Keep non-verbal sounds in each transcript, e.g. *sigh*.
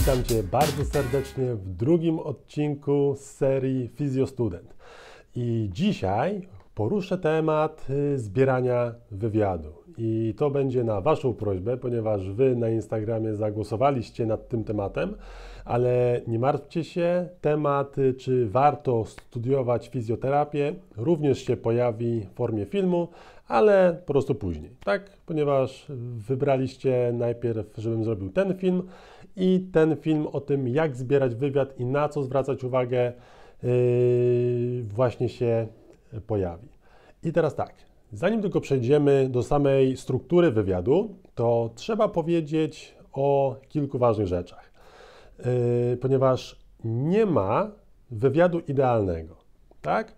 witam Cię bardzo serdecznie w drugim odcinku z serii Fizjostudent. I dzisiaj poruszę temat y, zbierania wywiadu. I to będzie na Waszą prośbę, ponieważ Wy na Instagramie zagłosowaliście nad tym tematem, ale nie martwcie się, temat y, czy warto studiować fizjoterapię również się pojawi w formie filmu, ale po prostu później, tak? Ponieważ wybraliście najpierw, żebym zrobił ten film, i ten film o tym, jak zbierać wywiad i na co zwracać uwagę, yy, właśnie się pojawi. I teraz tak, zanim tylko przejdziemy do samej struktury wywiadu, to trzeba powiedzieć o kilku ważnych rzeczach, yy, ponieważ nie ma wywiadu idealnego, tak?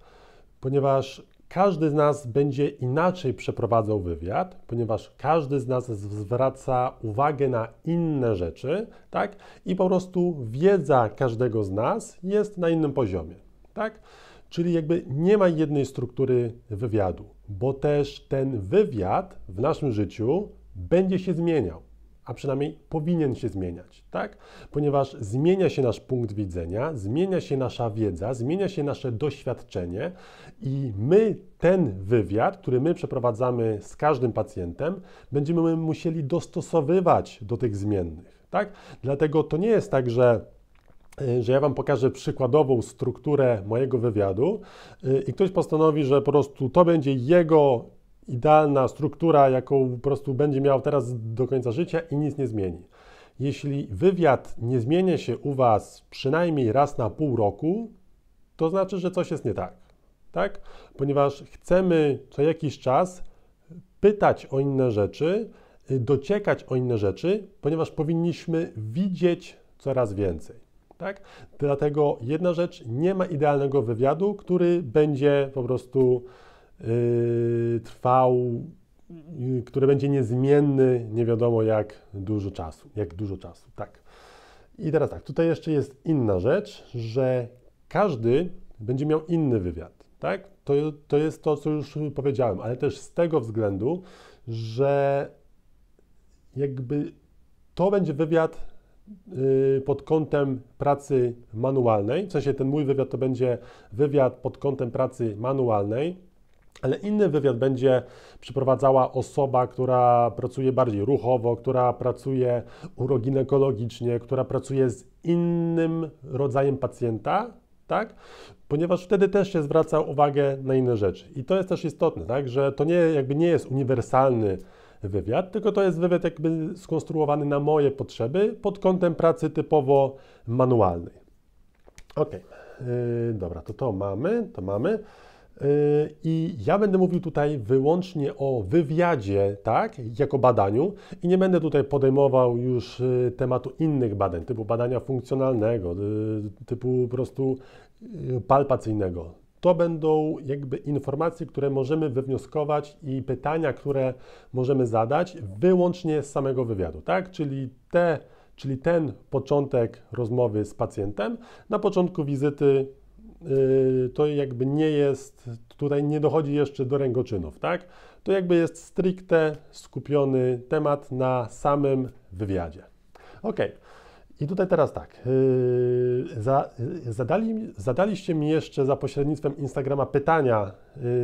Ponieważ każdy z nas będzie inaczej przeprowadzał wywiad, ponieważ każdy z nas zwraca uwagę na inne rzeczy, tak? I po prostu wiedza każdego z nas jest na innym poziomie, tak? Czyli jakby nie ma jednej struktury wywiadu, bo też ten wywiad w naszym życiu będzie się zmieniał a przynajmniej powinien się zmieniać, tak? Ponieważ zmienia się nasz punkt widzenia, zmienia się nasza wiedza, zmienia się nasze doświadczenie i my ten wywiad, który my przeprowadzamy z każdym pacjentem, będziemy musieli dostosowywać do tych zmiennych, tak? Dlatego to nie jest tak, że e, że ja Wam pokażę przykładową strukturę mojego wywiadu e, i ktoś postanowi, że po prostu to będzie jego idealna struktura, jaką po prostu będzie miał teraz do końca życia i nic nie zmieni. Jeśli wywiad nie zmienia się u Was przynajmniej raz na pół roku, to znaczy, że coś jest nie tak, tak? Ponieważ chcemy co jakiś czas pytać o inne rzeczy, y, dociekać o inne rzeczy, ponieważ powinniśmy widzieć coraz więcej. Tak? Dlatego jedna rzecz, nie ma idealnego wywiadu, który będzie po prostu Y, trwał, y, który będzie niezmienny, nie wiadomo jak dużo czasu, jak dużo czasu, tak. I teraz tak, tutaj jeszcze jest inna rzecz, że każdy będzie miał inny wywiad, tak? To, to jest to, co już powiedziałem, ale też z tego względu, że jakby to będzie wywiad y, pod kątem pracy manualnej, w sensie ten mój wywiad to będzie wywiad pod kątem pracy manualnej, ale inny wywiad będzie przeprowadzała osoba, która pracuje bardziej ruchowo, która pracuje uroginekologicznie, która pracuje z innym rodzajem pacjenta, tak? Ponieważ wtedy też się zwraca uwagę na inne rzeczy. I to jest też istotne, tak? że to nie, jakby nie jest uniwersalny wywiad, tylko to jest wywiad jakby skonstruowany na moje potrzeby pod kątem pracy typowo manualnej. Ok, yy, dobra, to to mamy, to mamy. Y, I ja będę mówił tutaj wyłącznie o wywiadzie, tak, jako badaniu, i nie będę tutaj podejmował już y, tematu innych badań, typu badania funkcjonalnego, y, typu po prostu palpacyjnego. To będą jakby informacje, które możemy wywnioskować i pytania, które możemy zadać wyłącznie z samego wywiadu, tak? Czyli te, czyli ten początek rozmowy z pacjentem. Na początku wizyty Y, to jakby nie jest, tutaj nie dochodzi jeszcze do rękoczynów, tak? To jakby jest stricte skupiony temat na samym wywiadzie. Okej. Okay. I tutaj teraz tak, yy, yy, zadali, zadaliście mi jeszcze za pośrednictwem Instagrama pytania,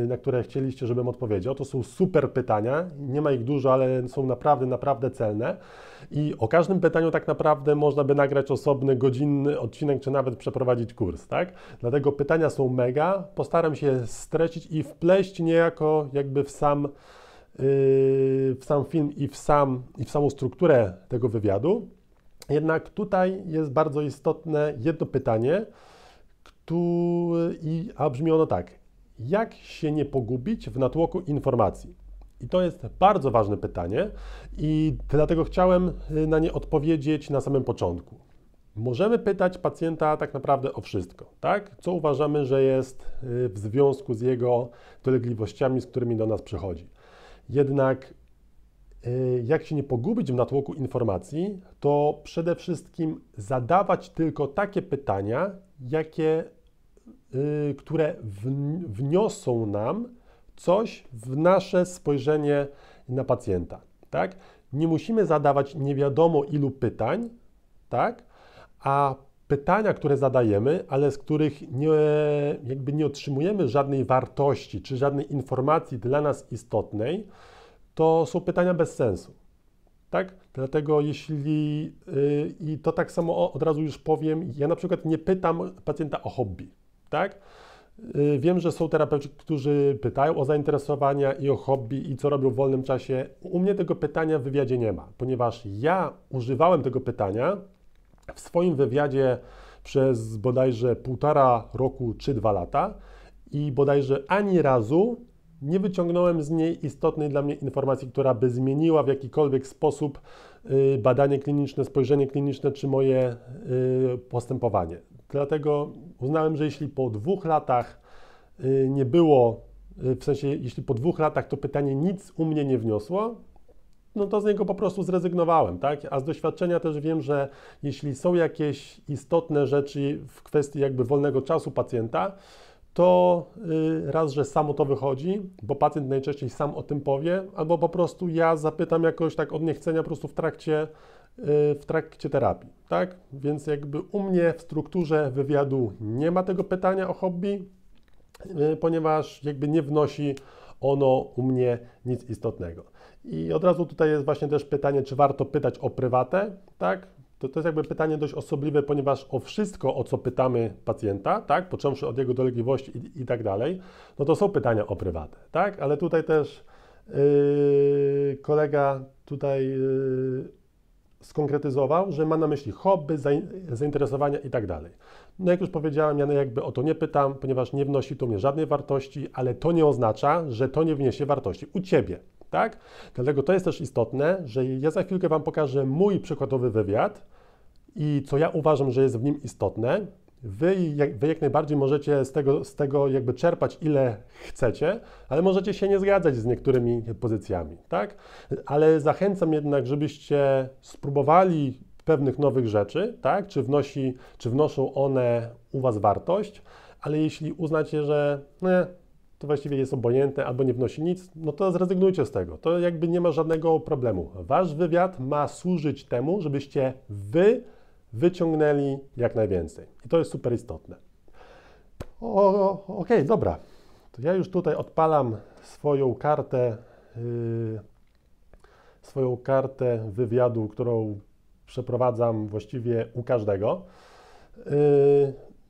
yy, na które chcieliście, żebym odpowiedział. To są super pytania, nie ma ich dużo, ale są naprawdę, naprawdę celne. I o każdym pytaniu tak naprawdę można by nagrać osobny, godzinny odcinek, czy nawet przeprowadzić kurs, tak? Dlatego pytania są mega, postaram się streścić i wpleść niejako jakby w sam, w sam film i w, sam, i w samą strukturę tego wywiadu. Jednak tutaj jest bardzo istotne jedno pytanie, które, a brzmi ono tak. Jak się nie pogubić w natłoku informacji? I to jest bardzo ważne pytanie i dlatego chciałem y, na nie odpowiedzieć na samym początku. Możemy pytać pacjenta tak naprawdę o wszystko, tak? Co uważamy, że jest y, w związku z jego dolegliwościami, z którymi do nas przychodzi. Jednak Y, jak się nie pogubić w natłoku informacji, to przede wszystkim zadawać tylko takie pytania, jakie, y, które wniosą nam coś w nasze spojrzenie na pacjenta. Tak? Nie musimy zadawać nie wiadomo ilu pytań, tak? a pytania, które zadajemy, ale z których nie, jakby nie otrzymujemy żadnej wartości czy żadnej informacji dla nas istotnej, to są pytania bez sensu. Tak? Dlatego jeśli, yy, i to tak samo od razu już powiem, ja na przykład nie pytam pacjenta o hobby, tak? Yy, wiem, że są terapeuci, którzy pytają o zainteresowania i o hobby i co robią w wolnym czasie. U mnie tego pytania w wywiadzie nie ma, ponieważ ja używałem tego pytania w swoim wywiadzie przez bodajże półtora roku czy dwa lata i bodajże ani razu nie wyciągnąłem z niej istotnej dla mnie informacji, która by zmieniła w jakikolwiek sposób y, badanie kliniczne, spojrzenie kliniczne czy moje y, postępowanie. Dlatego uznałem, że jeśli po dwóch latach y, nie było, w sensie jeśli po dwóch latach to pytanie nic u mnie nie wniosło, no to z niego po prostu zrezygnowałem, tak? A z doświadczenia też wiem, że jeśli są jakieś istotne rzeczy w kwestii jakby wolnego czasu pacjenta, to y, raz, że samo to wychodzi, bo pacjent najczęściej sam o tym powie, albo po prostu ja zapytam jakoś tak od niechcenia po prostu w trakcie, y, w trakcie terapii, tak? Więc jakby u mnie w strukturze wywiadu nie ma tego pytania o hobby, y, ponieważ jakby nie wnosi ono u mnie nic istotnego. I od razu tutaj jest właśnie też pytanie, czy warto pytać o prywatę, tak? to, to jest jakby pytanie dość osobliwe, ponieważ o wszystko, o co pytamy pacjenta, tak, począwszy od jego dolegliwości i, i tak dalej, no to są pytania o prywatę, tak, ale tutaj też yy, kolega tutaj yy, skonkretyzował, że ma na myśli hobby, zainteresowania i tak dalej. No jak już powiedziałem, ja jakby o to nie pytam, ponieważ nie wnosi to mnie żadnej wartości, ale to nie oznacza, że to nie wniesie wartości u Ciebie, tak? Dlatego to jest też istotne, że ja za chwilkę Wam pokażę mój przykładowy wywiad i co ja uważam, że jest w nim istotne. Wy jak, wy jak najbardziej możecie z tego, z tego jakby czerpać ile chcecie, ale możecie się nie zgadzać z niektórymi pozycjami, tak? Ale zachęcam jednak, żebyście spróbowali pewnych nowych rzeczy, tak? Czy, wnosi, czy wnoszą one u Was wartość, ale jeśli uznacie, że nie, to właściwie jest obojętne albo nie wnosi nic, no to zrezygnujcie z tego. To jakby nie ma żadnego problemu. Wasz wywiad ma służyć temu, żebyście Wy wyciągnęli jak najwięcej. I to jest super istotne. Okej, okay, dobra. To ja już tutaj odpalam swoją kartę, yy, swoją kartę wywiadu, którą przeprowadzam właściwie u każdego. Yy,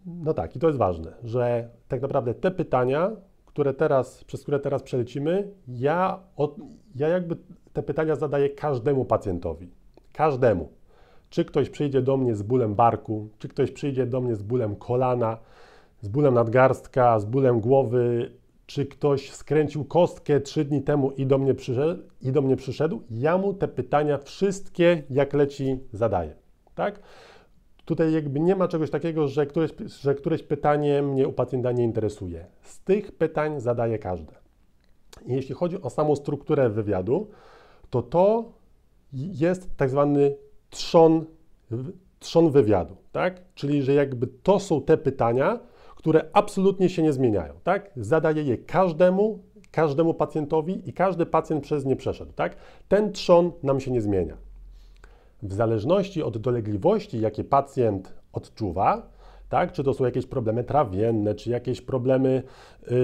no tak, i to jest ważne, że tak naprawdę te pytania, które teraz, przez które teraz przelecimy, ja, od, ja jakby te pytania zadaję każdemu pacjentowi. Każdemu. Czy ktoś przyjdzie do mnie z bólem barku, czy ktoś przyjdzie do mnie z bólem kolana, z bólem nadgarstka, z bólem głowy, czy ktoś skręcił kostkę trzy dni temu i do, mnie przyszedł, i do mnie przyszedł, ja mu te pytania wszystkie jak leci zadaję. Tak? Tutaj jakby nie ma czegoś takiego, że któreś, że któreś pytanie mnie u pacjenta nie interesuje. Z tych pytań zadaję każde. I jeśli chodzi o samą strukturę wywiadu, to to jest tak zwany trzon, trzon wywiadu, tak? Czyli, że jakby to są te pytania, które absolutnie się nie zmieniają, tak? Zadaję je każdemu, każdemu pacjentowi i każdy pacjent przez nie przeszedł, tak? Ten trzon nam się nie zmienia. W zależności od dolegliwości, jakie pacjent odczuwa, tak? Czy to są jakieś problemy trawienne, czy jakieś problemy yy,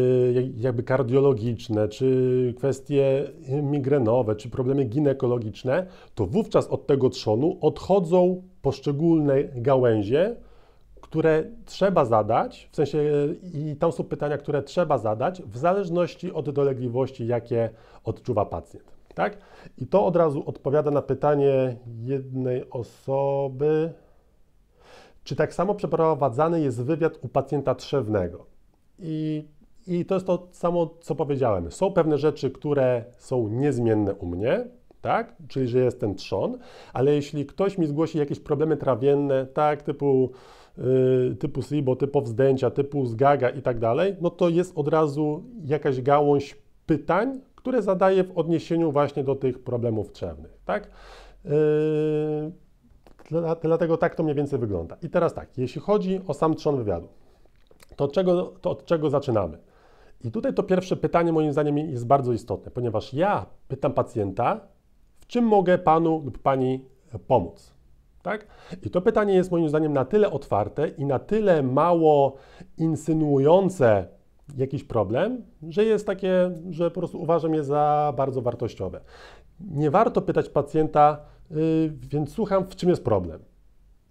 jakby kardiologiczne, czy kwestie migrenowe, czy problemy ginekologiczne, to wówczas od tego trzonu odchodzą poszczególne gałęzie, które trzeba zadać, w sensie e, i tam są pytania, które trzeba zadać w zależności od dolegliwości, jakie odczuwa pacjent. Tak? I to od razu odpowiada na pytanie jednej osoby, czy tak samo przeprowadzany jest wywiad u pacjenta trzewnego. I, I to jest to samo, co powiedziałem. Są pewne rzeczy, które są niezmienne u mnie, tak? czyli że jest ten trzon, ale jeśli ktoś mi zgłosi jakieś problemy trawienne, tak, typu Y, typu SIBO, typu wzdęcia, typu zgaga i tak dalej, no to jest od razu jakaś gałąź pytań, które zadaję w odniesieniu właśnie do tych problemów trzewnych, tak? Y, dlatego tak to mniej więcej wygląda. I teraz tak, jeśli chodzi o sam trzon wywiadu, to od czego, to od czego zaczynamy? I tutaj to pierwsze pytanie moim zdaniem jest bardzo istotne, ponieważ ja pytam pacjenta, w czym mogę panu lub pani pomóc. Tak? I to pytanie jest moim zdaniem na tyle otwarte i na tyle mało insynuujące jakiś problem, że jest takie, że po prostu uważam je za bardzo wartościowe. Nie warto pytać pacjenta, yy, więc słucham, w czym jest problem.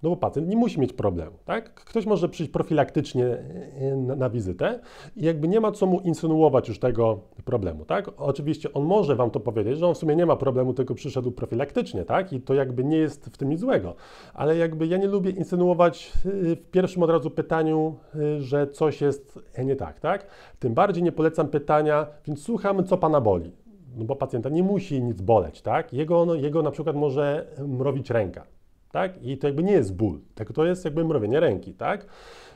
No bo pacjent nie musi mieć problemu, tak? Ktoś może przyjść profilaktycznie e, e, na, na wizytę i jakby nie ma co mu insynuować już tego problemu, tak? Oczywiście on może wam to powiedzieć, że on w sumie nie ma problemu, tylko przyszedł profilaktycznie, tak? I to jakby nie jest w tym nic złego. Ale jakby ja nie lubię insynuować e, w pierwszym od razu pytaniu, że coś jest nie tak, tak? Tym bardziej nie polecam pytania, więc słucham, co pana boli no bo pacjenta nie musi nic boleć, tak? Jego, no, jego na przykład może mrowić ręka, tak? I to jakby nie jest ból, tak? to jest jakby mrowienie ręki, tak?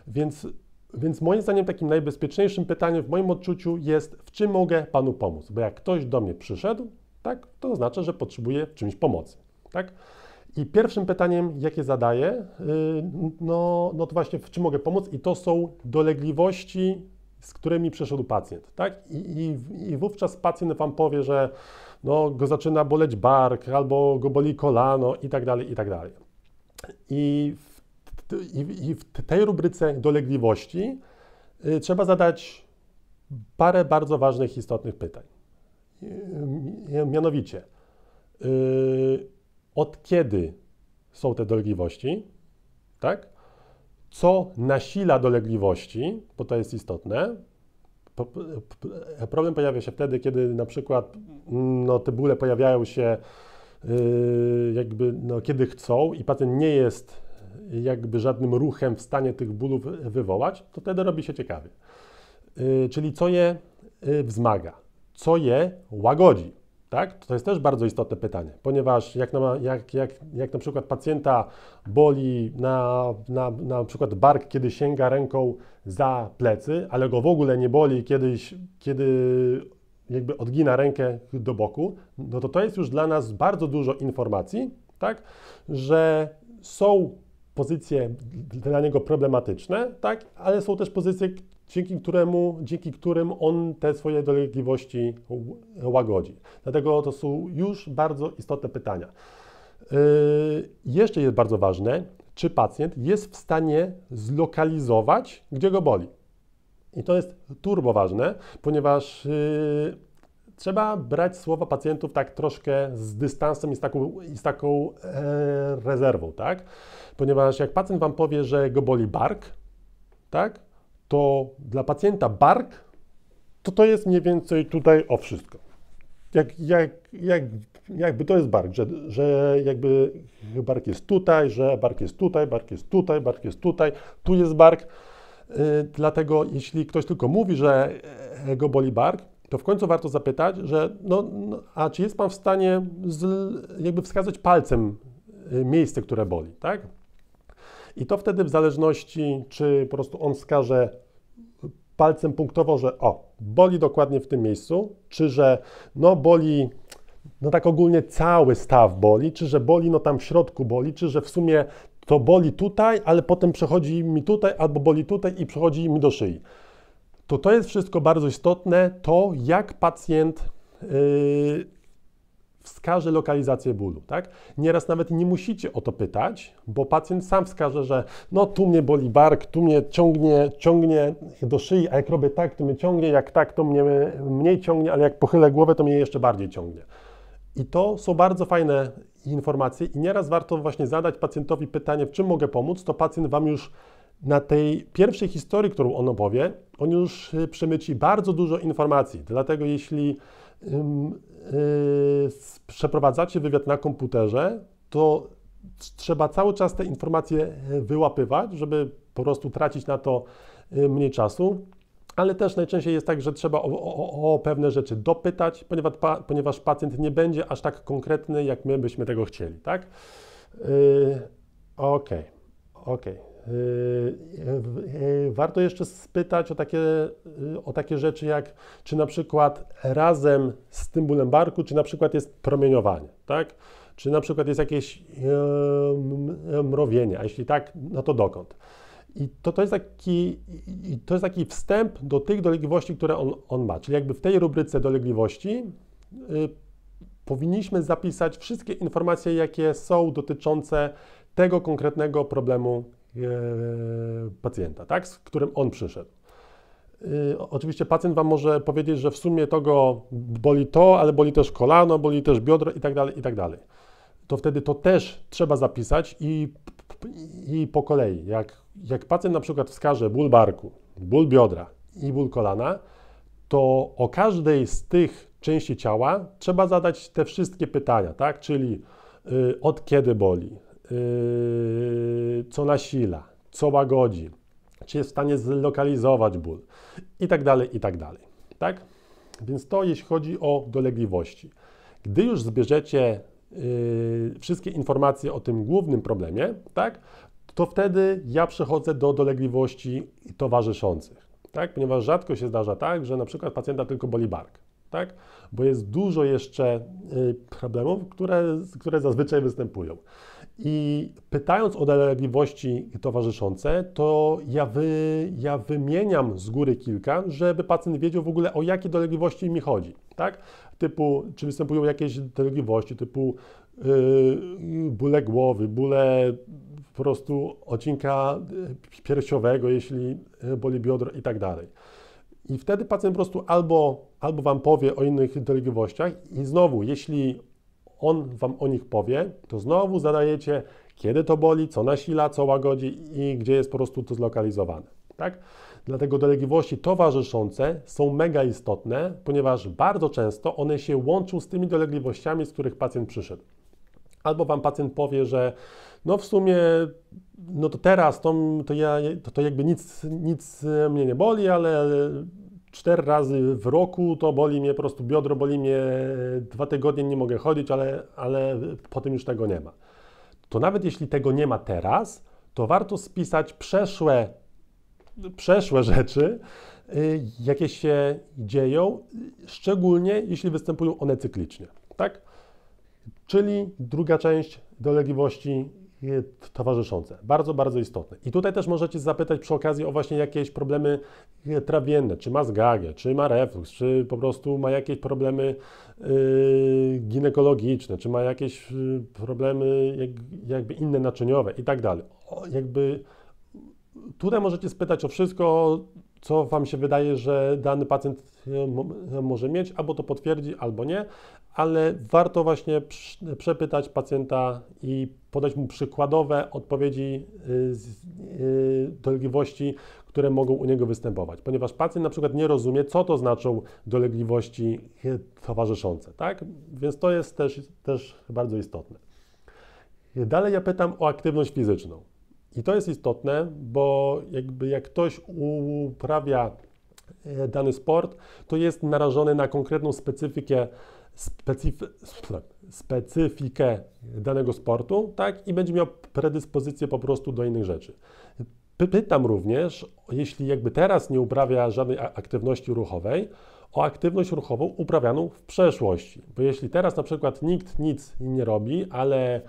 Więc, więc moim zdaniem takim najbezpieczniejszym pytaniem w moim odczuciu jest, w czym mogę Panu pomóc? Bo jak ktoś do mnie przyszedł, tak? To znaczy, że potrzebuje czymś pomocy, tak? I pierwszym pytaniem, jakie zadaję, y, no, no to właśnie, w czym mogę pomóc? I to są dolegliwości, z którymi przeszedł pacjent, tak? I, i, i wówczas pacjent Wam powie, że no, go zaczyna boleć bark, albo go boli kolano i tak dalej, i tak dalej. I w, i, i w tej rubryce dolegliwości y, trzeba zadać parę bardzo ważnych, istotnych pytań. Y, y, mianowicie, od kiedy są te dolegliwości, tak? Co nasila dolegliwości, bo to jest istotne. Problem pojawia się wtedy, kiedy na przykład mm, no, te bóle pojawiają się Yy, jakby no, kiedy chcą i pacjent nie jest jakby żadnym ruchem w stanie tych bólów wywołać, to wtedy robi się ciekawie. Yy, czyli co je yy, wzmaga, co je łagodzi. Tak? To jest też bardzo istotne pytanie, ponieważ jak na, jak, jak, jak na przykład pacjenta boli na, na, na przykład bark, kiedy sięga ręką za plecy, ale go w ogóle nie boli kiedyś, kiedy jakby odgina rękę do boku, no to to jest już dla nas bardzo dużo informacji, tak, że są pozycje dla niego problematyczne, tak, ale są też pozycje, dzięki, któremu, dzięki którym on te swoje dolegliwości łagodzi. Dlatego to są już bardzo istotne pytania. Yy, jeszcze jest bardzo ważne, czy pacjent jest w stanie zlokalizować, gdzie go boli. I to jest turbo ważne, ponieważ yy, trzeba brać słowa pacjentów tak troszkę z dystansem i z taką, i z taką e, rezerwą, tak? Ponieważ jak pacjent Wam powie, że go boli bark, tak? To dla pacjenta bark to to jest mniej więcej tutaj o wszystko. Jak, jak, jak, jakby to jest bark, że, że jakby bark jest tutaj, że bark jest tutaj, bark jest tutaj, bark jest tutaj, tu jest bark. Y, dlatego jeśli ktoś tylko mówi, że e, go boli bark, to w końcu warto zapytać, że no, no, a czy jest Pan w stanie z, jakby wskazać palcem y, miejsce, które boli, tak? I to wtedy w zależności, czy po prostu on wskaże palcem punktowo, że o, boli dokładnie w tym miejscu, czy że no boli, no tak ogólnie cały staw boli, czy że boli no tam w środku boli, czy że w sumie to boli tutaj, ale potem przechodzi mi tutaj, albo boli tutaj i przechodzi mi do szyi. To to jest wszystko bardzo istotne, to jak pacjent yy, wskaże lokalizację bólu, tak? Nieraz nawet nie musicie o to pytać, bo pacjent sam wskaże, że no tu mnie boli bark, tu mnie ciągnie, ciągnie do szyi, a jak robię tak, to mnie ciągnie, jak tak, to mnie mniej ciągnie, ale jak pochylę głowę, to mnie jeszcze bardziej ciągnie. I to są bardzo fajne informacje i nieraz warto właśnie zadać pacjentowi pytanie, w czym mogę pomóc, to pacjent Wam już na tej pierwszej historii, którą on opowie, on już y, przemyci bardzo dużo informacji. Dlatego jeśli yy, yy, przeprowadzacie wywiad na komputerze, to trzeba cały czas te informacje y, wyłapywać, żeby po prostu tracić na to y, mniej czasu ale też najczęściej jest tak, że trzeba o, o, o pewne rzeczy dopytać, ponieważ, pa, ponieważ, pacjent nie będzie aż tak konkretny, jak my byśmy tego chcieli, tak? Yy, okej, okej. Okay. Yy, yy, warto jeszcze spytać o takie, o takie rzeczy jak, czy na przykład razem z tym bólem barku, czy na przykład jest promieniowanie, tak? Czy na przykład jest jakieś mrowienie, a jeśli tak, no to dokąd? I to, to, jest taki, to jest taki wstęp do tych dolegliwości, które on, on ma. Czyli jakby w tej rubryce dolegliwości y, powinniśmy zapisać wszystkie informacje, jakie są dotyczące tego konkretnego problemu y, pacjenta, tak, z którym on przyszedł. Y, oczywiście pacjent Wam może powiedzieć, że w sumie to go boli to, ale boli też kolano, boli też biodro i tak dalej, i tak dalej to wtedy to też trzeba zapisać i, i po kolei. Jak, jak pacjent na przykład wskaże ból barku, ból biodra i ból kolana, to o każdej z tych części ciała trzeba zadać te wszystkie pytania, tak? Czyli y, od kiedy boli, y, co nasila, co łagodzi, czy jest w stanie zlokalizować ból i tak dalej, i tak dalej, tak? Więc to jeśli chodzi o dolegliwości. Gdy już zbierzecie Y, wszystkie informacje o tym głównym problemie, tak, to wtedy ja przechodzę do dolegliwości towarzyszących. Tak? Ponieważ rzadko się zdarza tak, że na przykład pacjenta tylko boli bark. Tak? Bo jest dużo jeszcze y, problemów, które, które zazwyczaj występują. I pytając o dolegliwości towarzyszące, to ja, wy, ja wymieniam z góry kilka, żeby pacjent wiedział w ogóle o jakie dolegliwości mi chodzi. Tak? typu czy występują jakieś dolegliwości, typu yy, bóle głowy, bóle po prostu odcinka piersiowego, jeśli boli biodro i tak dalej. I wtedy pacjent po prostu albo, albo Wam powie o innych dolegliwościach i znowu, jeśli on Wam o nich powie, to znowu zadajecie, kiedy to boli, co nasila, co łagodzi i gdzie jest po prostu to zlokalizowane. Tak? Dlatego dolegliwości towarzyszące są mega istotne, ponieważ bardzo często one się łączą z tymi dolegliwościami, z których pacjent przyszedł. Albo Wam pacjent powie, że no w sumie, no to teraz to, to, ja, to, to jakby nic, nic mnie nie boli, ale cztery razy w roku to boli mnie po prostu biodro, boli mnie dwa tygodnie, nie mogę chodzić, ale, ale potem już tego nie ma. To nawet jeśli tego nie ma teraz, to warto spisać przeszłe przeszłe rzeczy, y, jakie się dzieją, szczególnie jeśli występują one cyklicznie. Tak? Czyli druga część dolegliwości y, towarzyszące. Bardzo, bardzo istotne. I tutaj też możecie zapytać przy okazji o właśnie jakieś problemy y, trawienne, czy ma zgagę, czy ma reflux, czy po prostu ma jakieś problemy ginekologiczne, czy ma jakieś problemy jakby inne naczyniowe i tak dalej. jakby Tutaj możecie spytać o wszystko, co Wam się wydaje, że dany pacjent e, e, może mieć, albo to potwierdzi, albo nie, ale warto właśnie przepytać pacjenta i podać mu przykładowe odpowiedzi e, z dolegliwości, które mogą u niego występować, ponieważ pacjent na przykład nie rozumie, co to znaczą dolegliwości towarzyszące, tak? Więc to jest też, też bardzo istotne. Dalej ja pytam o aktywność fizyczną. I to jest istotne, bo jakby jak ktoś uprawia e, dany sport, to jest narażony na konkretną specyfikę, specyf, specyfikę danego sportu, tak, i będzie miał predyspozycję po prostu do innych rzeczy. Pytam również, jeśli jakby teraz nie uprawia żadnej aktywności ruchowej, o aktywność ruchową uprawianą w przeszłości. Bo jeśli teraz na przykład nikt nic nie robi, ale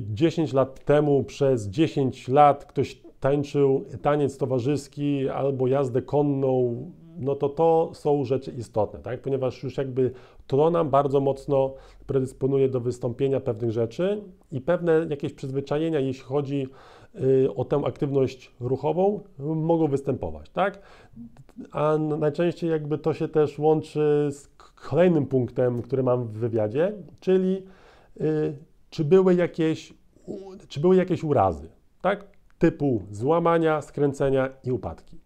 10 y, lat temu przez 10 lat ktoś tańczył taniec towarzyski albo jazdę konną, no to to są rzeczy istotne, tak? ponieważ już jakby to nam bardzo mocno predysponuje do wystąpienia pewnych rzeczy i pewne jakieś przyzwyczajenia, jeśli chodzi y, o tę aktywność ruchową mogą występować, tak? A najczęściej jakby to się też łączy z kolejnym punktem, który mam w wywiadzie, czyli y, czy były jakieś, czy były jakieś urazy, tak? Typu złamania, skręcenia i upadki.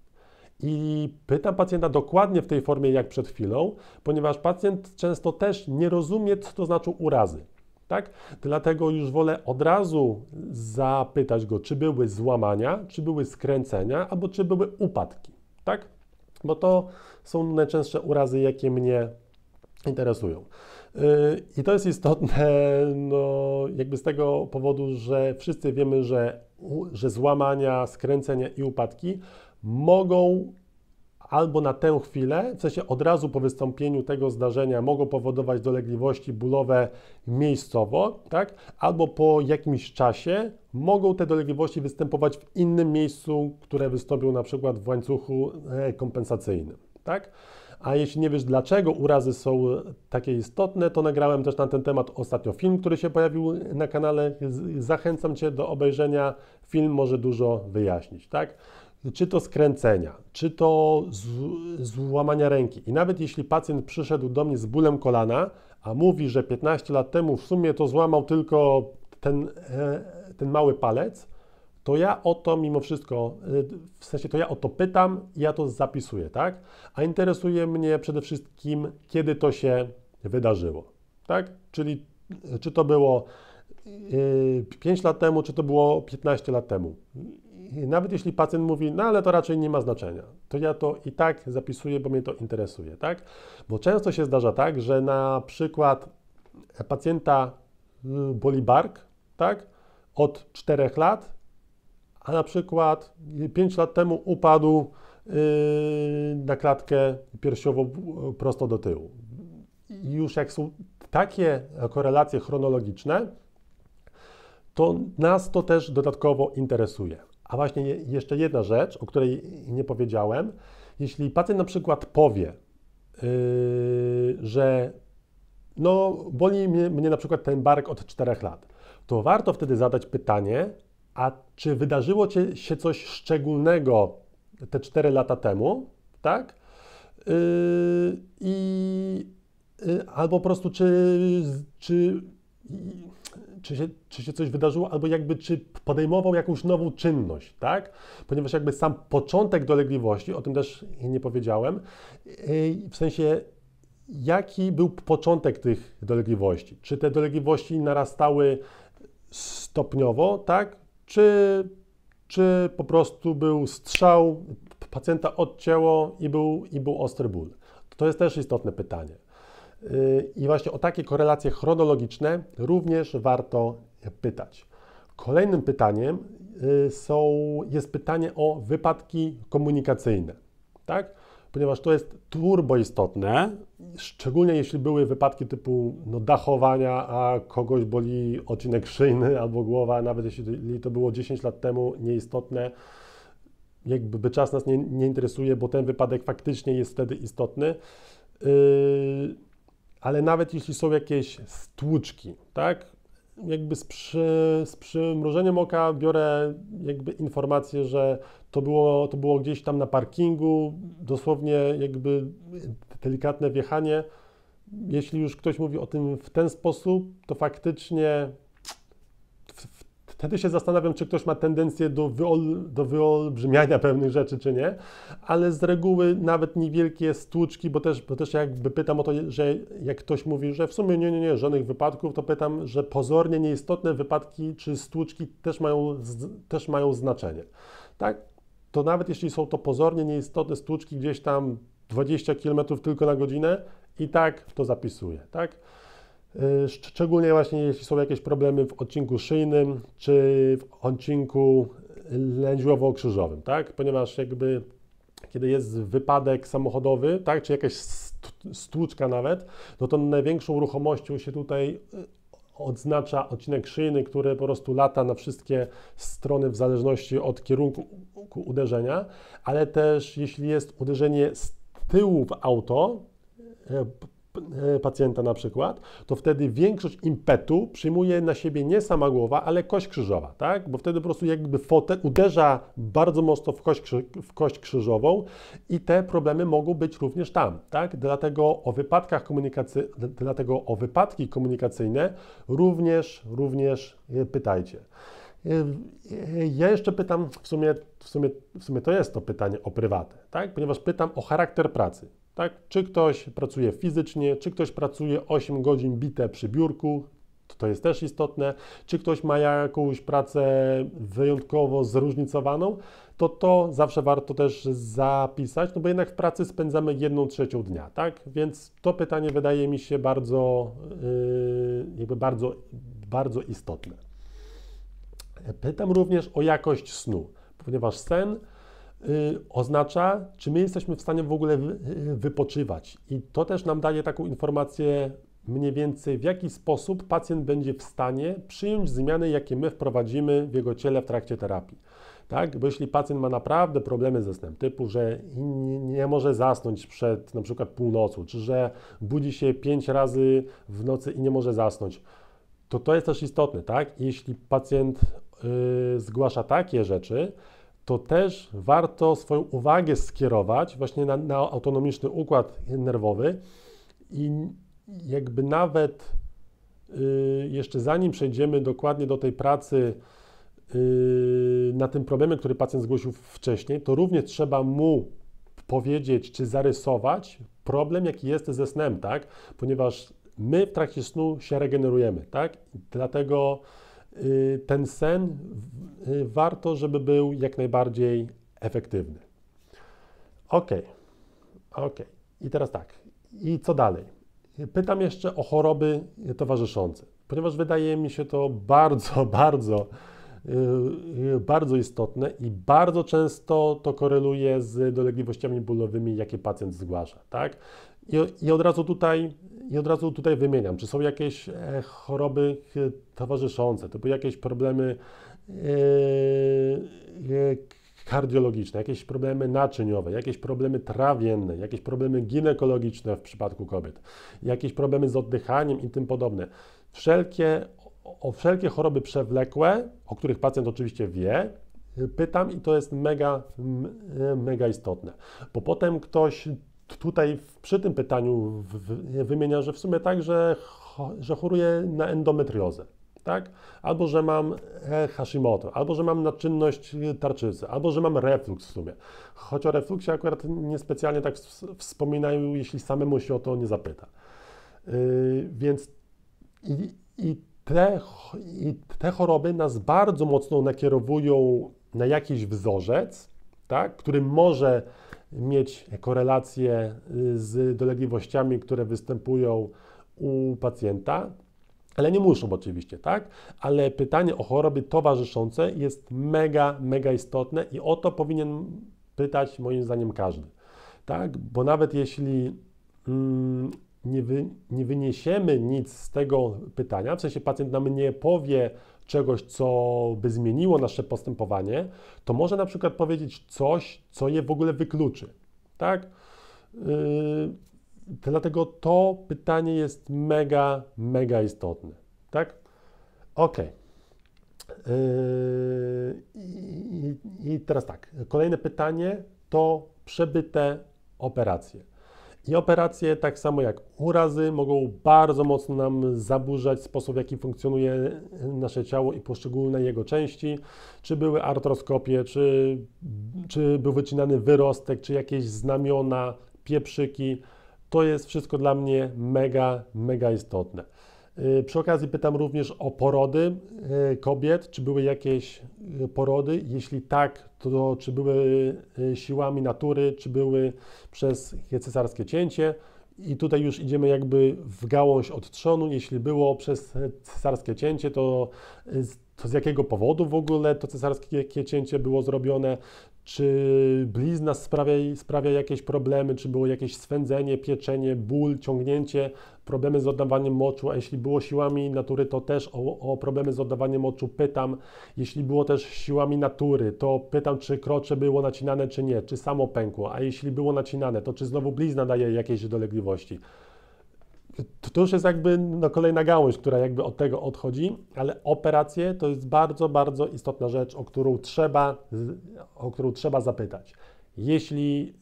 I pytam pacjenta dokładnie w tej formie jak przed chwilą, ponieważ pacjent często też nie rozumie, co to znaczą urazy. Tak? Dlatego już wolę od razu zapytać go, czy były złamania, czy były skręcenia, albo czy były upadki. Tak? Bo to są najczęstsze urazy, jakie mnie interesują. Y, I to jest istotne no, jakby z tego powodu, że wszyscy wiemy, że, że złamania, skręcenia i upadki mogą albo na tę chwilę, w sensie od razu po wystąpieniu tego zdarzenia mogą powodować dolegliwości bólowe miejscowo, tak? albo po jakimś czasie mogą te dolegliwości występować w innym miejscu, które wystąpią na przykład w łańcuchu e, kompensacyjnym. Tak? A jeśli nie wiesz, dlaczego urazy są takie istotne, to nagrałem też na ten temat ostatnio film, który się pojawił na kanale. Zachęcam Cię do obejrzenia. Film może dużo wyjaśnić, tak? Czy to skręcenia, czy to złamania ręki. I nawet jeśli pacjent przyszedł do mnie z bólem kolana, a mówi, że 15 lat temu w sumie to złamał tylko ten, e, ten mały palec, to ja o to mimo wszystko, y, w sensie to ja o to pytam, ja to zapisuję, tak? A interesuje mnie przede wszystkim, kiedy to się wydarzyło, tak? Czyli y, czy to było 5 y, lat temu, czy to było 15 lat temu. I nawet jeśli pacjent mówi, no ale to raczej nie ma znaczenia, to ja to i tak zapisuję, bo mnie to interesuje, tak? Bo często się zdarza tak, że na przykład pacjenta boli bark, tak? Od 4 lat a na przykład 5 lat temu upadł yy, na klatkę piersiową yy, prosto do tyłu. I już jak są takie korelacje chronologiczne, to nas to też dodatkowo interesuje. A właśnie jeszcze jedna rzecz, o której nie powiedziałem. Jeśli pacjent na przykład powie, yy, że no, boli mnie, mnie na przykład ten bark od 4 lat, to warto wtedy zadać pytanie, a czy wydarzyło ci się coś szczególnego te 4 lata temu, tak? Yy, I yy, albo po prostu, czy, czy, czy, się, czy się coś wydarzyło, albo jakby, czy podejmował jakąś nową czynność, tak? Ponieważ jakby sam początek dolegliwości, o tym też nie powiedziałem, yy, w sensie jaki był początek tych dolegliwości? Czy te dolegliwości narastały stopniowo, tak? czy, czy po prostu był strzał, pacjenta odcięło i był, i był ostry ból. To jest też istotne pytanie. Y, I właśnie o takie korelacje chronologiczne również warto pytać. Kolejnym pytaniem y, są, jest pytanie o wypadki komunikacyjne. Tak? ponieważ to jest turbo istotne, szczególnie jeśli były wypadki typu no, dachowania, a kogoś boli odcinek szyjny *laughs* albo głowa, nawet jeśli to było 10 lat temu, nieistotne, jakby czas nas nie, nie interesuje, bo ten wypadek faktycznie jest wtedy istotny. Yy, ale nawet jeśli są jakieś stłuczki, tak? jakby z, przy, z przymrużeniem oka biorę jakby informację, że to było, to było gdzieś tam na parkingu, dosłownie jakby delikatne wjechanie. Jeśli już ktoś mówi o tym w ten sposób, to faktycznie Wtedy się zastanawiam, czy ktoś ma tendencję do, wyol, do wyolbrzymiania *laughs* pewnych rzeczy, czy nie, ale z reguły nawet niewielkie stłuczki, bo też, bo też jakby pytam o to, że jak ktoś mówi, że w sumie nie, nie, nie, żadnych wypadków, to pytam, że pozornie nieistotne wypadki czy stłuczki też mają, też mają znaczenie. Tak? To nawet jeśli są to pozornie nieistotne stłuczki gdzieś tam 20 km tylko na godzinę, i tak to zapisuję, tak? Y, szczególnie właśnie jeśli są jakieś problemy w odcinku szyjnym czy w odcinku y, lędźwiowo-krzyżowym, tak? Ponieważ jakby kiedy jest wypadek samochodowy, tak, czy jakaś stłuczka nawet, no to największą ruchomością się tutaj y, odznacza odcinek szyjny, który po prostu lata na wszystkie strony w zależności od kierunku uderzenia, ale też jeśli jest uderzenie z tyłu w auto, E, pacjenta na przykład, to wtedy większość impetu przyjmuje na siebie nie sama głowa, ale kość krzyżowa, tak? Bo wtedy po prostu jakby fotel uderza bardzo mocno w kość, w kość krzyżową i te problemy mogą być również tam, tak? Dlatego o wypadkach komunikacy... dlatego o wypadki komunikacyjne również, również e, pytajcie. E, ja jeszcze pytam, w sumie, w, sumie, w sumie to jest to pytanie o prywatę, tak? ponieważ pytam o charakter pracy. Tak? Czy ktoś pracuje fizycznie, czy ktoś pracuje 8 godzin bite przy biurku, to, to jest też istotne, czy ktoś ma jakąś pracę wyjątkowo zróżnicowaną, to to zawsze warto też zapisać, no bo jednak w pracy spędzamy jedną trzecią dnia, tak? Więc to pytanie wydaje mi się bardzo, yy, jakby bardzo, bardzo istotne. Pytam również o jakość snu, ponieważ sen Y, oznacza, czy my jesteśmy w stanie w ogóle y, wypoczywać. I to też nam daje taką informację mniej więcej, w jaki sposób pacjent będzie w stanie przyjąć zmiany, jakie my wprowadzimy w jego ciele w trakcie terapii. Tak? Bo jeśli pacjent ma naprawdę problemy ze snem, typu, że nie może zasnąć przed na przykład północą, czy że budzi się pięć razy w nocy i nie może zasnąć, to to jest też istotne. Tak? Jeśli pacjent yy, zgłasza takie rzeczy, to też warto swoją uwagę skierować właśnie na, na autonomiczny układ nerwowy i jakby nawet y, jeszcze zanim przejdziemy dokładnie do tej pracy y, na tym problemie, który pacjent zgłosił wcześniej, to również trzeba mu powiedzieć czy zarysować problem, jaki jest ze snem, tak? Ponieważ my w trakcie snu się regenerujemy, tak? Dlatego Y, ten sen y, warto, żeby był jak najbardziej efektywny. Ok, ok. I teraz tak. I co dalej? Pytam jeszcze o choroby towarzyszące, ponieważ wydaje mi się to bardzo, *laughs* bardzo, y, bardzo istotne i bardzo często to koreluje z dolegliwościami bólowymi, jakie pacjent zgłasza. Tak? I, I, od razu tutaj, I od razu tutaj wymieniam, czy są jakieś e, choroby e, towarzyszące, typu jakieś problemy e, kardiologiczne, jakieś problemy naczyniowe, jakieś problemy trawienne, jakieś problemy ginekologiczne w przypadku kobiet, jakieś problemy z oddychaniem i tym podobne. Wszelkie, o wszelkie choroby przewlekłe, o których pacjent oczywiście wie, pytam i to jest mega, mega istotne, bo potem ktoś tutaj przy tym pytaniu wymienia, że w sumie tak, że, że choruję na endometriozę. Tak? Albo że mam e, Hashimoto, albo że mam nadczynność e, tarczycy, albo że mam reflux w sumie. Choć o refluksie akurat niespecjalnie tak wspominają, jeśli samemu się o to nie zapyta. E, więc i, i, te, i te choroby nas bardzo mocno nakierowują na jakiś wzorzec, tak? który może mieć korelację y, z dolegliwościami, które występują u pacjenta, ale nie muszą oczywiście, tak? Ale pytanie o choroby towarzyszące jest mega, mega istotne i o to powinien pytać moim zdaniem każdy, tak? Bo nawet jeśli mm, nie, wy, nie wyniesiemy nic z tego pytania, w sensie pacjent nam nie powie czegoś, co by zmieniło nasze postępowanie, to może na przykład powiedzieć coś, co je w ogóle wykluczy. Tak? Yy, dlatego to pytanie jest mega, mega istotne. Tak? Ok. Yy, i, I teraz tak. Kolejne pytanie to przebyte operacje. I operacje, tak samo jak urazy, mogą bardzo mocno nam zaburzać sposób, w jaki funkcjonuje nasze ciało i poszczególne jego części. Czy były artroskopie, czy, czy był wycinany wyrostek, czy jakieś znamiona, pieprzyki. To jest wszystko dla mnie mega, mega istotne. Y, przy okazji pytam również o porody y, kobiet. Czy były jakieś y, porody? Jeśli tak, to czy były siłami natury, czy były przez cesarskie cięcie? I tutaj już idziemy jakby w gałąź od trzonu. Jeśli było przez cesarskie cięcie, to, to z jakiego powodu w ogóle to cesarskie cięcie było zrobione? czy blizna sprawia, sprawia jakieś problemy, czy było jakieś swędzenie, pieczenie, ból, ciągnięcie problemy z oddawaniem moczu, a jeśli było siłami natury, to też o, o problemy z oddawaniem moczu pytam. Jeśli było też siłami natury, to pytam, czy krocze było nacinane, czy nie, czy samo pękło, a jeśli było nacinane, to czy znowu blizna daje jakieś dolegliwości to, już jest jakby no, kolejna gałąź, która jakby od tego odchodzi, ale operacje to jest bardzo, bardzo istotna rzecz, o którą trzeba, o którą trzeba zapytać. Jeśli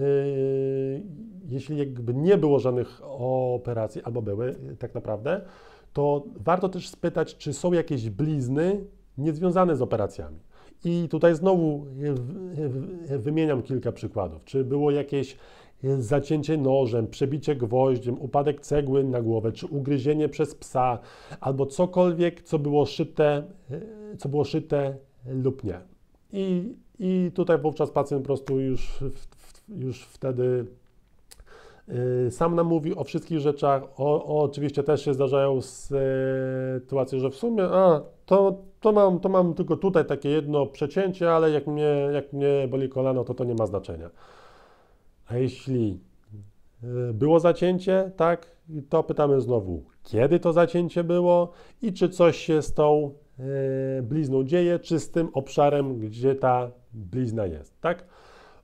Y, jeśli jakby nie było żadnych operacji, albo były y, tak naprawdę, to warto też spytać, czy są jakieś blizny niezwiązane z operacjami. I tutaj znowu y, wymieniam kilka przykładów. Czy było jakieś zacięcie nożem, przebicie gwoździem, upadek cegły na głowę, czy ugryzienie przez psa, albo cokolwiek, co było szyte, co było szyte lub nie. I, i tutaj wówczas pacjent po prostu już w, już wtedy y, sam nam mówi o wszystkich rzeczach. O, o, oczywiście też się zdarzają sytuacje, że w sumie, a to, to, mam, to mam tylko tutaj takie jedno przecięcie, ale jak mnie, jak mnie boli kolano, to to nie ma znaczenia. A jeśli y, było zacięcie, tak, to pytamy znowu, kiedy to zacięcie było i czy coś się z tą y, blizną dzieje, czy z tym obszarem, gdzie ta blizna jest, tak?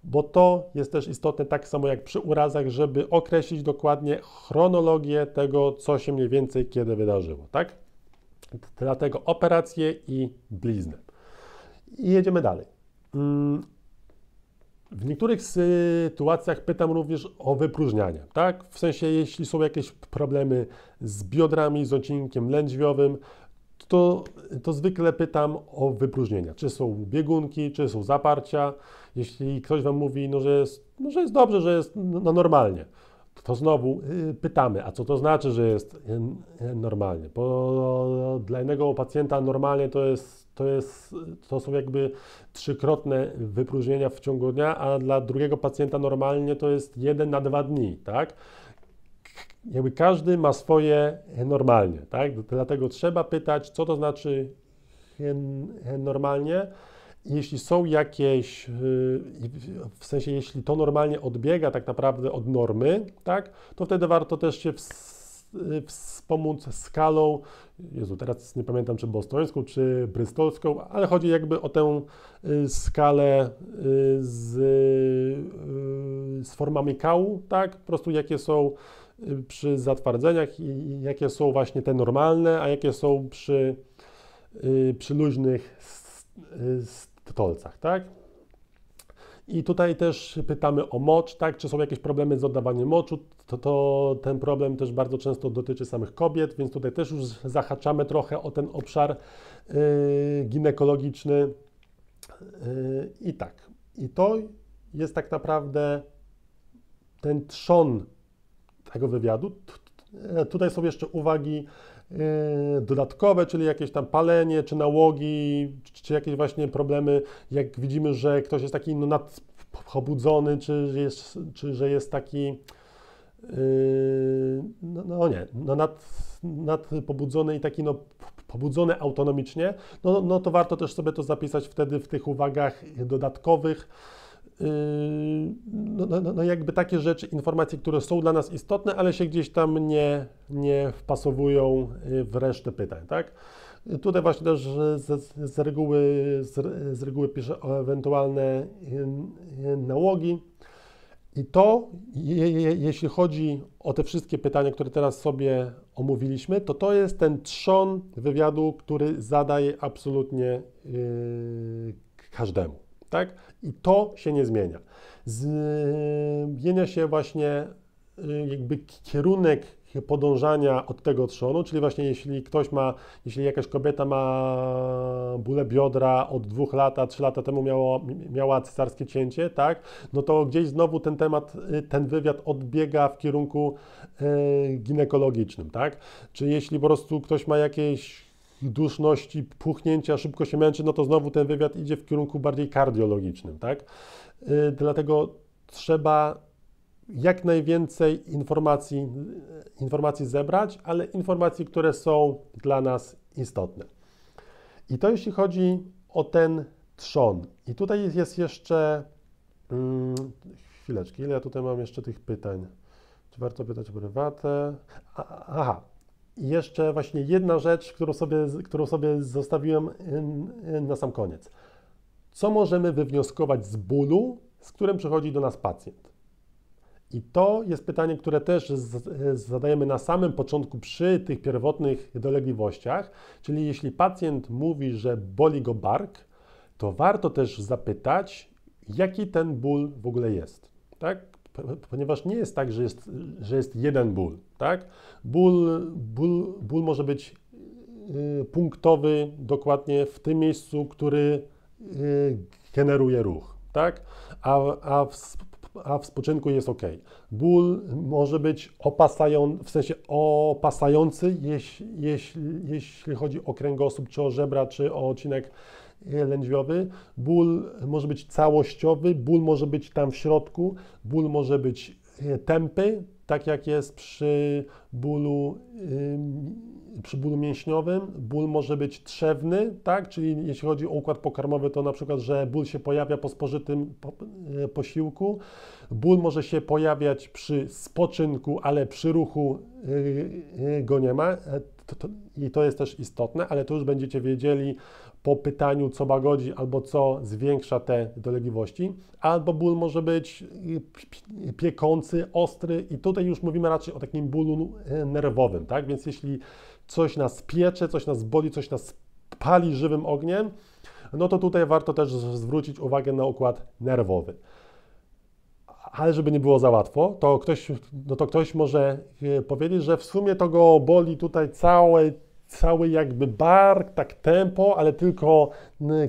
bo to jest też istotne tak samo jak przy urazach, żeby określić dokładnie chronologię tego, co się mniej więcej kiedy wydarzyło, tak? Dlatego operacje i blizny. I jedziemy dalej. Mm, w niektórych sytuacjach pytam również o wypróżnianie, tak? W sensie, jeśli są jakieś problemy z biodrami, z odcinkiem lędźwiowym, to, to zwykle pytam o wypróżnienia. Czy są biegunki, czy są zaparcia, jeśli ktoś Wam mówi, no, że, jest, no, że jest dobrze, że jest no, no normalnie, to znowu y, pytamy, a co to znaczy, że jest y, y, normalnie? Bo dla innego pacjenta normalnie to jest, to jest, to są jakby trzykrotne wypróżnienia w ciągu dnia, a dla drugiego pacjenta normalnie to jest jeden na dwa dni, tak? Jakby każdy ma swoje normalnie, tak? Dlatego trzeba pytać, co to znaczy normalnie jeśli są jakieś, y, w sensie jeśli to normalnie odbiega tak naprawdę od normy, tak, to wtedy warto też się y, wspomóc skalą, Jezu, teraz nie pamiętam czy bostońską, czy brystolską, ale chodzi jakby o tę y, skalę z, z formami kału, tak, po prostu jakie są przy zatwardzeniach i jakie są właśnie te normalne, a jakie są przy, przy luźnych z w Tolcach, tak? I tutaj też pytamy o mocz, tak? Czy są jakieś problemy z oddawaniem moczu? To, to ten problem też bardzo często dotyczy samych kobiet, więc tutaj też już zahaczamy trochę o ten obszar yy, ginekologiczny. Yy, I tak. I to jest tak naprawdę ten trzon tego wywiadu. Tutaj są jeszcze uwagi E, dodatkowe, czyli jakieś tam palenie, czy nałogi, czy jakieś właśnie problemy, jak widzimy, że ktoś jest taki no, nadpobudzony, czy, jest, czy że jest taki e, no, no nie, no nad, nadpobudzony i taki no, pobudzony autonomicznie, no, no to warto też sobie to zapisać wtedy w tych uwagach dodatkowych, Yy, no, no, no, jakby takie rzeczy, informacje, które są dla nas istotne, ale się gdzieś tam nie, nie wpasowują yy, w resztę pytań, tak? Tutaj właśnie też z, z reguły, z, z, reguły piszę o ewentualne yy, nałogi. I to, je, je, jeśli chodzi o te wszystkie pytania, które teraz sobie omówiliśmy, to to jest ten trzon wywiadu, który zadaje absolutnie yy, każdemu tak? I to się nie zmienia. Zmienia się właśnie y, jakby kierunek podążania od tego trzonu, czyli właśnie jeśli ktoś ma, jeśli jakaś kobieta ma bóle biodra od dwóch lat, a trzy lata temu miało, miała cesarskie cięcie, tak, no to gdzieś znowu ten temat, y, ten wywiad odbiega w kierunku y, ginekologicznym, tak, czy jeśli po prostu ktoś ma jakieś duszności, puchnięcia, szybko się męczy, no to znowu ten wywiad idzie w kierunku bardziej kardiologicznym, tak? Y, dlatego trzeba jak najwięcej informacji, y, informacji zebrać, ale informacji, które są dla nas istotne. I to jeśli chodzi o ten trzon. I tutaj jest jeszcze. Hmm, chwileczki, ile ja tutaj mam jeszcze tych pytań? Czy warto pytać o prywatę? Aha, i jeszcze właśnie jedna rzecz, którą sobie, którą sobie zostawiłem na sam koniec. Co możemy wywnioskować z bólu, z którym przychodzi do nas pacjent? I to jest pytanie, które też zadajemy na samym początku przy tych pierwotnych dolegliwościach. Czyli jeśli pacjent mówi, że boli go bark, to warto też zapytać, jaki ten ból w ogóle jest. Tak? ponieważ nie jest tak, że jest, że jest jeden ból, tak? Ból, ból, ból może być y, punktowy dokładnie w tym miejscu, który y, generuje ruch, tak? A, a, w, a w spoczynku jest ok. Ból może być opasający, w sensie opasający, jeśli, jeśli, jeśli chodzi o kręgosłup, czy o żebra, czy o odcinek E, lędźwiowy. Ból może być całościowy, ból może być tam w środku, ból może być e, tępy, tak jak jest przy bólu, e, przy bólu mięśniowym. Ból może być trzewny, tak? czyli jeśli chodzi o układ pokarmowy, to na przykład, że ból się pojawia po spożytym posiłku. Ból może się pojawiać przy spoczynku, ale przy ruchu go nie ma. I to jest też istotne, ale to już będziecie wiedzieli po pytaniu, co łagodzi albo co zwiększa te dolegliwości, albo ból może być y, piekący, ostry i tutaj już mówimy raczej o takim bólu nerwowym, tak? Więc jeśli coś nas piecze, coś nas boli, coś nas pali żywym ogniem, no to tutaj warto też zwrócić uwagę na układ nerwowy. Ale żeby nie było za łatwo, to ktoś, no to ktoś może y, powiedzieć, że w sumie to go boli tutaj całe cały jakby bark, tak tempo, ale tylko e,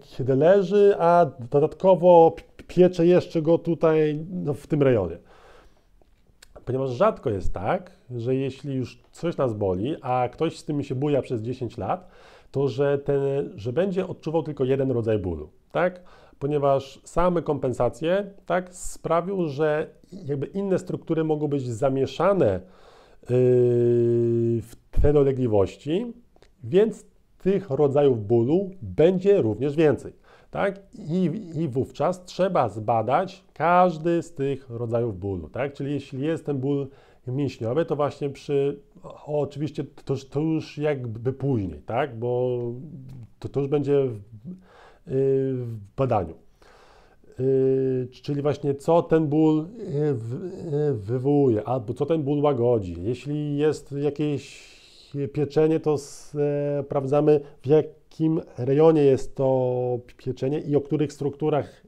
kiedy leży, a dodatkowo piecze jeszcze go tutaj no, w tym rejonie. Ponieważ rzadko jest tak, że jeśli już coś nas boli, a ktoś z tym się buja przez 10 lat, to że, ten, że będzie odczuwał tylko jeden rodzaj bólu, tak? Ponieważ same kompensacje, tak, sprawił, że jakby inne struktury mogą być zamieszane Y, w te dolegliwości, więc tych rodzajów bólu będzie również więcej. Tak? I, I wówczas trzeba zbadać każdy z tych rodzajów bólu. Tak? Czyli jeśli jest ten ból mięśniowy, to właśnie przy, o, oczywiście to, to, już jakby później, tak? bo to, to już będzie w, y, w badaniu. Y, czyli właśnie co ten ból y, y, wywołuje, albo co ten ból łagodzi. Jeśli jest jakieś pieczenie, to e, sprawdzamy w jakim rejonie jest to pieczenie i o których strukturach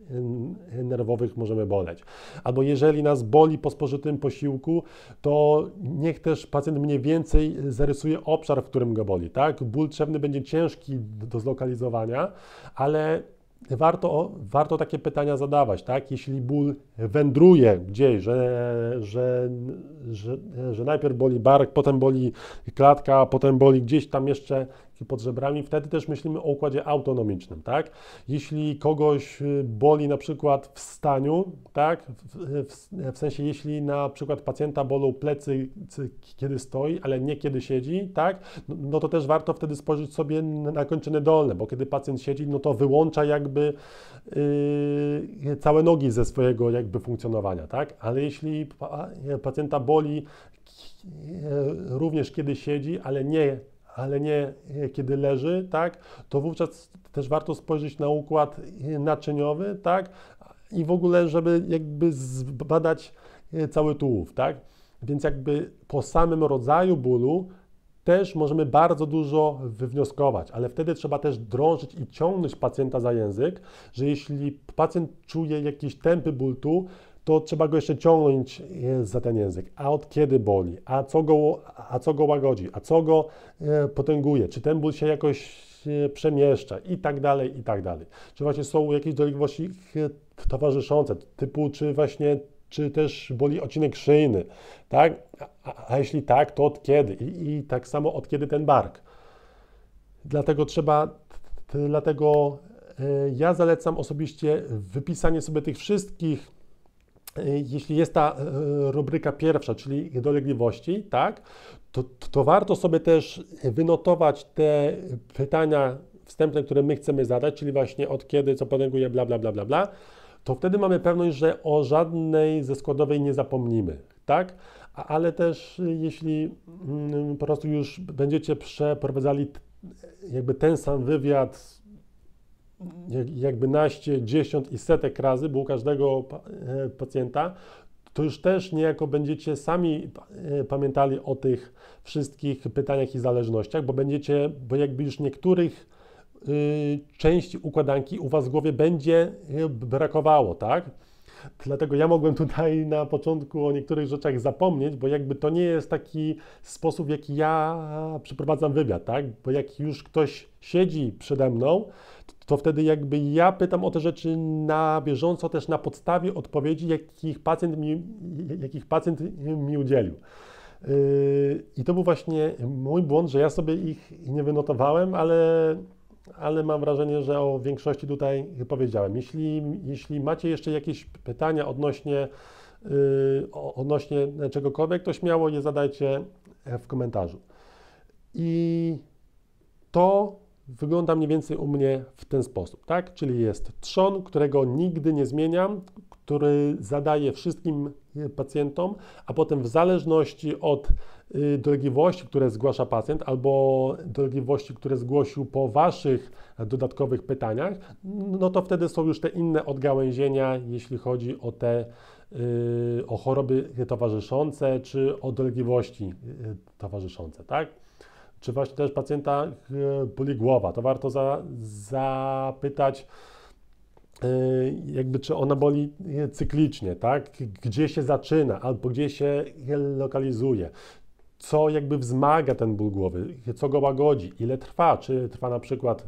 nerwowych możemy boleć. Albo jeżeli nas boli po spożytym posiłku, to niech też pacjent mniej więcej zarysuje obszar, w którym go boli. Tak? Ból trzewny będzie ciężki do zlokalizowania, ale warto, warto takie pytania zadawać, tak? Jeśli ból wędruje gdzieś, że, że, że, że najpierw boli bark, potem boli klatka, potem boli gdzieś tam jeszcze pod żebrami, wtedy też myślimy o układzie autonomicznym, tak? Jeśli kogoś y, boli na przykład w staniu, tak? W, w, w sensie, jeśli na przykład pacjenta bolą plecy, kiedy stoi, ale nie kiedy siedzi, tak? No, no to też warto wtedy spojrzeć sobie na kończyny dolne, bo kiedy pacjent siedzi, no to wyłącza jakby yy, całe nogi ze swojego jakby funkcjonowania, tak? Ale jeśli pa, pacjenta boli y, również kiedy siedzi, ale nie ale nie e, kiedy leży, tak, to wówczas też warto spojrzeć na układ e, naczyniowy, tak, i w ogóle, żeby jakby zbadać e, cały tułów, tak. Więc jakby po samym rodzaju bólu też możemy bardzo dużo wywnioskować, ale wtedy trzeba też drążyć i ciągnąć pacjenta za język, że jeśli pacjent czuje jakiś tępy ból tu, to trzeba go jeszcze ciągnąć za ten język. A od kiedy boli? A co go, a co go łagodzi? A co go e, potęguje? Czy ten ból się jakoś e, przemieszcza i tak dalej, i tak dalej. Czy właśnie są jakieś dolegliwości e, towarzyszące, typu czy właśnie czy też boli odcinek szyjny, tak? A, a jeśli tak, to od kiedy? I, I, tak samo od kiedy ten bark. Dlatego trzeba, dlatego ja zalecam osobiście wypisanie sobie tych wszystkich Y, jeśli jest ta y, rubryka pierwsza, czyli dolegliwości, tak, to, to, warto sobie też wynotować te pytania wstępne, które my chcemy zadać, czyli właśnie od kiedy, co podejmuje, bla, bla, bla, bla, bla, to wtedy mamy pewność, że o żadnej ze składowej nie zapomnimy, tak? Ale też y, jeśli mm, po prostu już będziecie przeprowadzali jakby ten sam wywiad jakby naście, dziesiąt i setek razy, bo u każdego e, pacjenta, to już też niejako będziecie sami e, pamiętali o tych wszystkich pytaniach i zależnościach, bo będziecie, bo jakby już niektórych y, części układanki u Was w głowie będzie y, brakowało, tak? Dlatego ja mogłem tutaj na początku o niektórych rzeczach zapomnieć, bo jakby to nie jest taki sposób, w jaki ja przeprowadzam wywiad, tak? Bo jak już ktoś siedzi przede mną, to wtedy jakby ja pytam o te rzeczy na bieżąco, też na podstawie odpowiedzi, jakich pacjent mi, jakich pacjent mi udzielił. Yy, I to był właśnie mój błąd, że ja sobie ich nie wynotowałem, ale, ale mam wrażenie, że o większości tutaj powiedziałem. Jeśli, jeśli macie jeszcze jakieś pytania odnośnie, yy, odnośnie czegokolwiek, to śmiało je zadajcie w komentarzu. I to wygląda mniej więcej u mnie w ten sposób, tak? Czyli jest trzon, którego nigdy nie zmieniam, który zadaję wszystkim e, pacjentom, a potem w zależności od y, dolegliwości, które zgłasza pacjent, albo dolegliwości, które zgłosił po Waszych dodatkowych pytaniach, no to wtedy są już te inne odgałęzienia, jeśli chodzi o te y, o choroby towarzyszące, czy o dolegliwości y, towarzyszące, tak? czy właśnie też pacjenta e, boli głowa, to warto za, zapytać, e, jakby czy ona boli cyklicznie, tak? Gdzie się zaczyna albo gdzie się lokalizuje. Co jakby wzmaga ten ból głowy, co go łagodzi, ile trwa, czy trwa na przykład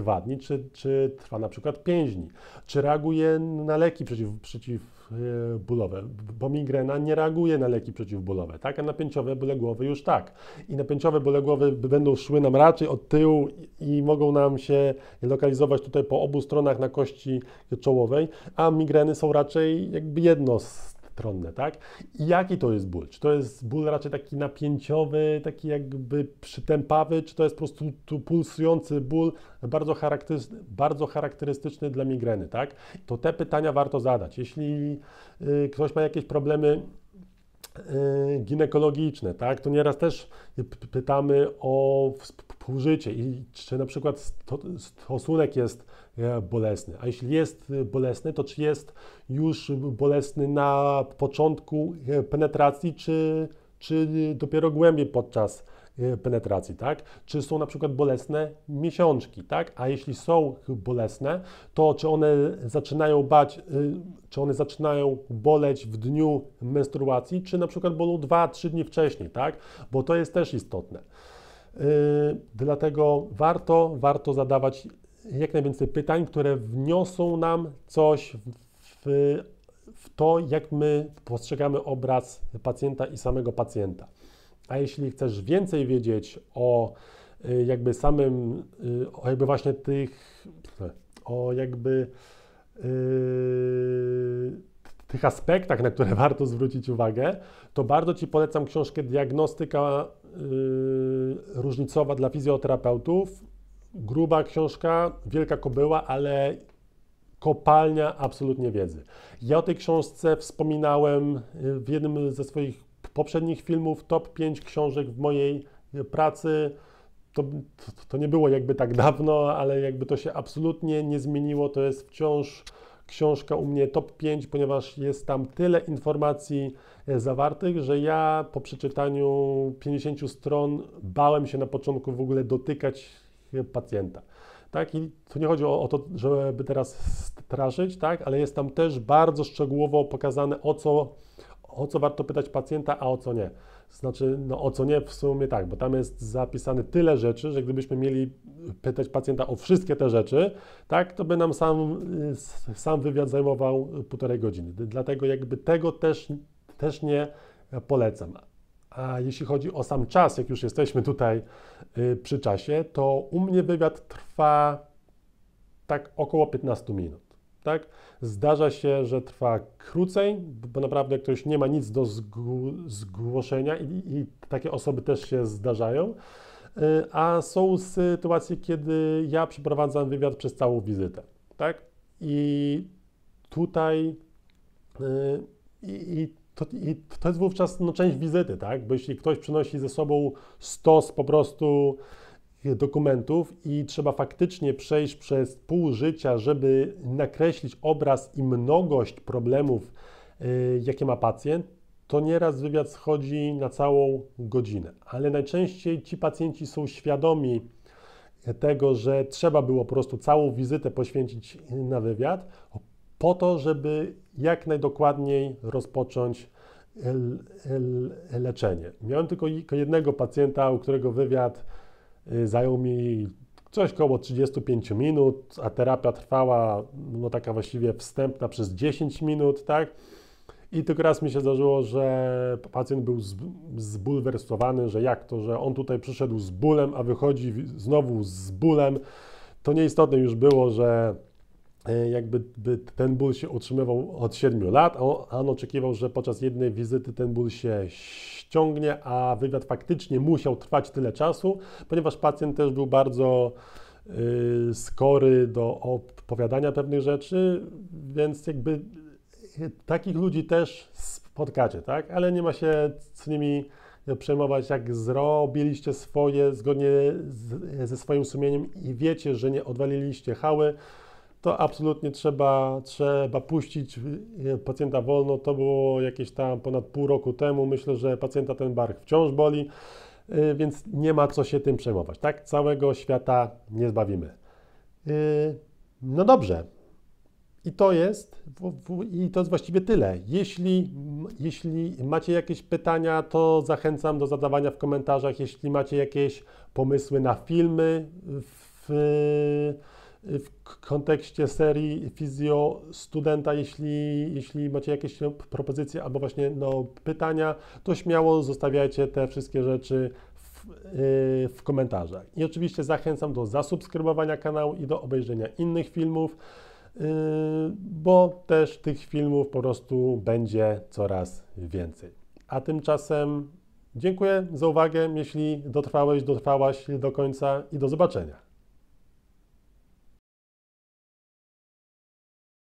dwa dni, czy, czy trwa na przykład pięć dni, czy reaguje na leki przeciw, przeciw E, bólowe, bo migrena nie reaguje na leki przeciwbólowe, tak? a napięciowe bóle głowy już tak. I napięciowe bóle głowy będą szły nam raczej od tyłu i mogą nam się lokalizować tutaj po obu stronach na kości czołowej, a migreny są raczej jakby jedno z tronne, tak? I jaki to jest ból? Czy to jest ból raczej taki napięciowy, taki jakby przytępawy, czy to jest po prostu tu pulsujący ból, bardzo charakterystyczny, bardzo charakterystyczny dla migreny, tak? To te pytania warto zadać. Jeśli y, ktoś ma jakieś problemy y, ginekologiczne, tak? To nieraz też pytamy o współżycie i czy na przykład stosunek jest bolesny. A jeśli jest y, bolesny, to czy jest już bolesny na początku y, penetracji, czy, czy dopiero głębiej podczas y, penetracji, tak? Czy są na przykład bolesne miesiączki, tak? A jeśli są bolesne, to czy one zaczynają bać, czy one zaczynają boleć w dniu menstruacji, czy na przykład bolą 2-3 dni wcześniej, tak? Bo to jest też istotne. Yy, dlatego warto, warto zadawać jak najwięcej pytań, które wniosą nam coś w, w to, jak my postrzegamy obraz pacjenta i samego pacjenta. A jeśli chcesz więcej wiedzieć o y, jakby samym, y, o jakby właśnie tych, o jakby yy, tych aspektach, na które *laughs* warto zwrócić uwagę, to bardzo Ci polecam książkę Diagnostyka yy, różnicowa dla fizjoterapeutów gruba książka, wielka kobyła, ale kopalnia absolutnie wiedzy. Ja o tej książce wspominałem y, w jednym ze swoich poprzednich filmów, top 5 książek w mojej y, pracy. To, to nie było jakby tak dawno, ale jakby to się absolutnie nie zmieniło. To jest wciąż książka u mnie top 5, ponieważ jest tam tyle informacji y, zawartych, że ja po przeczytaniu 50 stron bałem się na początku w ogóle dotykać pacjenta. Tak? I tu nie chodzi o, o, to, żeby teraz straszyć, tak? ale jest tam też bardzo szczegółowo pokazane, o co, o co warto pytać pacjenta, a o co nie. Znaczy, no o co nie w sumie tak, bo tam jest zapisane tyle rzeczy, że gdybyśmy mieli pytać pacjenta o wszystkie te rzeczy, tak, to by nam sam, y, sam wywiad zajmował półtorej godziny. Dlatego jakby tego też, też nie polecam. A jeśli chodzi o sam czas, jak już jesteśmy tutaj y, przy czasie, to u mnie wywiad trwa tak około 15 minut. Tak? Zdarza się, że trwa krócej, bo naprawdę ktoś nie ma nic do zgłoszenia i, i takie osoby też się zdarzają. Y, a są sytuacje, kiedy ja przeprowadzam wywiad przez całą wizytę. Tak? I tutaj y, i, i to, i to jest wówczas no, część wizyty, tak? Bo jeśli ktoś przynosi ze sobą stos po prostu e, dokumentów i trzeba faktycznie przejść przez pół życia, żeby nakreślić obraz i mnogość problemów, yy, jakie ma pacjent, to nieraz wywiad schodzi na całą godzinę. Ale najczęściej ci pacjenci są świadomi tego, że trzeba było po prostu całą wizytę poświęcić e, na wywiad, po to, żeby jak najdokładniej rozpocząć leczenie. Miałem tylko jednego pacjenta, u którego wywiad y, zajął mi coś około 35 minut, a terapia trwała, no taka właściwie wstępna przez 10 minut, tak? I tylko raz mi się zdarzyło, że pacjent był zbulwersowany, że jak to, że on tutaj przyszedł z bólem, a wychodzi znowu z bólem. To nieistotne już było, że E, jakby ten ból się utrzymywał od 7 lat, a on oczekiwał, że podczas jednej wizyty ten ból się ściągnie, a wywiad faktycznie musiał trwać tyle czasu, ponieważ pacjent też był bardzo y, skory do opowiadania pewnych rzeczy, więc jakby y, takich ludzi też spotkacie, tak? Ale nie ma się z nimi przejmować, jak zrobiliście swoje zgodnie z, ze swoim sumieniem i wiecie, że nie odwaliliście hały, to absolutnie trzeba, trzeba puścić y, pacjenta wolno. To było jakieś tam ponad pół roku temu. Myślę, że pacjenta ten bark wciąż boli, y, więc nie ma co się tym przejmować. Tak, całego świata nie zbawimy. Y, no dobrze. I to jest, i to jest właściwie tyle. Jeśli, jeśli macie jakieś pytania, to zachęcam do zadawania w komentarzach. Jeśli macie jakieś pomysły na filmy w, w kontekście serii Fizjo Studenta, jeśli, jeśli macie jakieś no, propozycje albo właśnie no, pytania, to śmiało zostawiajcie te wszystkie rzeczy w, y, w komentarzach. I oczywiście zachęcam do zasubskrybowania kanału i do obejrzenia innych filmów, y, bo też tych filmów po prostu będzie coraz więcej. A tymczasem dziękuję za uwagę, jeśli dotrwałeś, dotrwałaś do końca i do zobaczenia.